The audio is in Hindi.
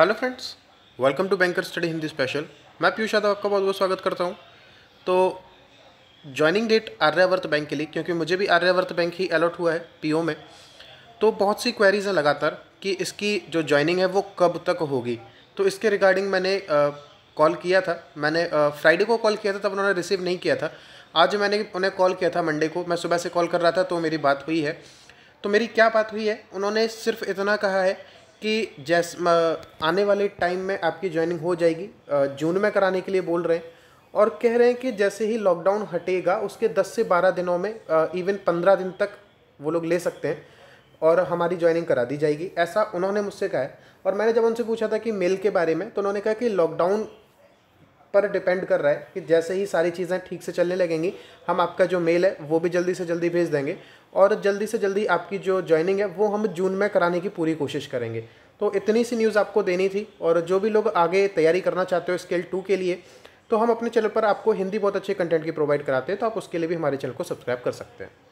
hello friends welcome to banker study Hindi special मैं पीयूष यादव आपका बहुत बहुत स्वागत करता हूँ तो ज्वाइनिंग डेट आर्यावर्त बैंक के लिए क्योंकि मुझे भी आर्यावर्त बैंक ही अलॉट हुआ है पीओ में तो बहुत सी क्वेरीज़ हैं लगातार कि इसकी जो ज्वाइनिंग है वो कब तक होगी तो इसके रिगार्डिंग मैंने कॉल किया था मैंने फ्राइडे को कॉल किया था तब उन्होंने रिसीव नहीं किया था आज मैंने उन्हें कॉल किया था मंडे को मैं सुबह से कॉल कर रहा था तो मेरी बात हुई है तो मेरी क्या बात हुई है उन्होंने सिर्फ इतना कहा है कि जैस आने वाले टाइम में आपकी ज्वाइनिंग हो जाएगी जून में कराने के लिए बोल रहे हैं और कह रहे हैं कि जैसे ही लॉकडाउन हटेगा उसके 10 से 12 दिनों में इवन 15 दिन तक वो लोग ले सकते हैं और हमारी ज्वाइनिंग करा दी जाएगी ऐसा उन्होंने मुझसे कहा है और मैंने जब उनसे पूछा था कि मेल के बारे में तो उन्होंने कहा कि लॉकडाउन पर डिपेंड कर रहा है कि जैसे ही सारी चीज़ें ठीक से चलने लगेंगी हम आपका जो मेल है वो भी जल्दी से जल्दी भेज देंगे और जल्दी से जल्दी आपकी जो ज्वाइनिंग है वो हम जून में कराने की पूरी कोशिश करेंगे तो इतनी सी न्यूज़ आपको देनी थी और जो भी लोग आगे तैयारी करना चाहते हो स्केल टू के लिए तो हम अपने चैनल पर आपको हिंदी बहुत अच्छे कंटेंट की प्रोवाइड कराते हैं तो आप उसके लिए भी हमारे चैनल को सब्सक्राइब कर सकते हैं